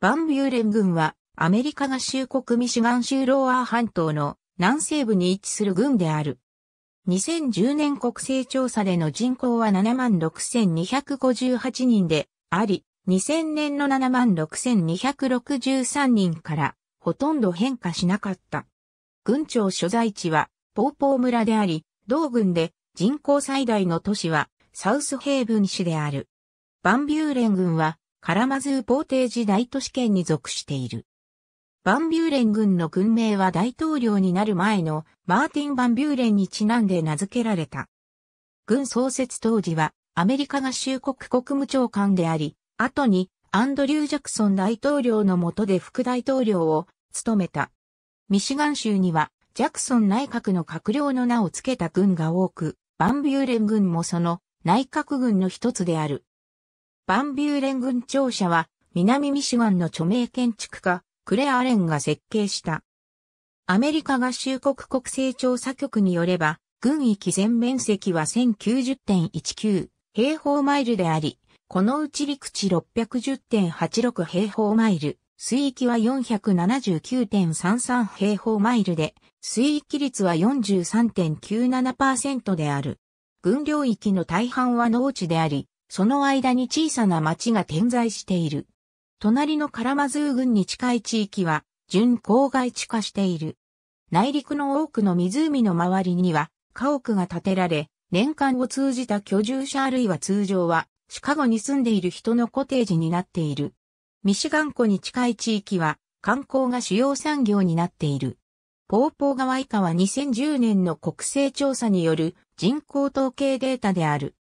バンビューレン軍は、アメリカ合衆国ミシガン州ローアー半島の南西部に位置する軍である。2010年国勢調査での人口は76,258人であり、2000年の76,263人からほとんど変化しなかった。軍庁所在地はポーポー村であり、同軍で人口最大の都市はサウスヘーブン市である。バンビューレン軍はカラマズーポーテージ大都市圏に属している。バンビューレン軍の軍名は大統領になる前のマーティン・バンビューレンにちなんで名付けられた。軍創設当時はアメリカ合衆国国務長官であり、後にアンドリュー・ジャクソン大統領の下で副大統領を務めた。ミシガン州にはジャクソン内閣の閣僚の名を付けた軍が多く、バンビューレン軍もその内閣軍の一つである。バンビューレン軍庁舎は、南ミシガンの著名建築家、クレア・アレンが設計した。アメリカ合衆国国勢調査局によれば、軍域全面積は1090.19平方マイルであり、このうち陸地610.86平方マイル、水域は479.33平方マイルで、水域率は43.97%である。軍領域の大半は農地であり、その間に小さな町が点在している。隣のカラマズー郡に近い地域は、巡郊外地化している。内陸の多くの湖の周りには、家屋が建てられ、年間を通じた居住者あるいは通常は、シカゴに住んでいる人のコテージになっている。ミシガン湖に近い地域は、観光が主要産業になっている。ポーポー川以下は2010年の国勢調査による人口統計データである。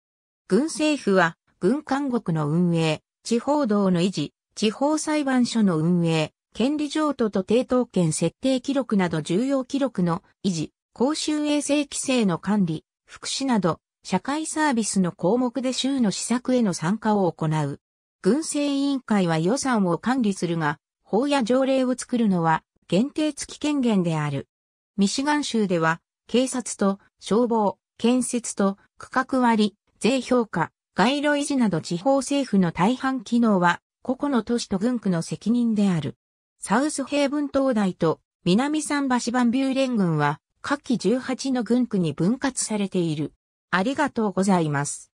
軍政府は、軍監獄の運営、地方道の維持、地方裁判所の運営、権利譲渡と抵当権設定記録など重要記録の維持、公衆衛生規制の管理、福祉など、社会サービスの項目で州の施策への参加を行う。軍政委員会は予算を管理するが、法や条例を作るのは限定付き権限である。ミシガン州では、警察と消防、建設と区画割、税評価、街路維持など地方政府の大半機能は、個々の都市と軍区の責任である。サウスヘーブン灯台と南桟橋バンビューレンは、各期18の軍区に分割されている。ありがとうございます。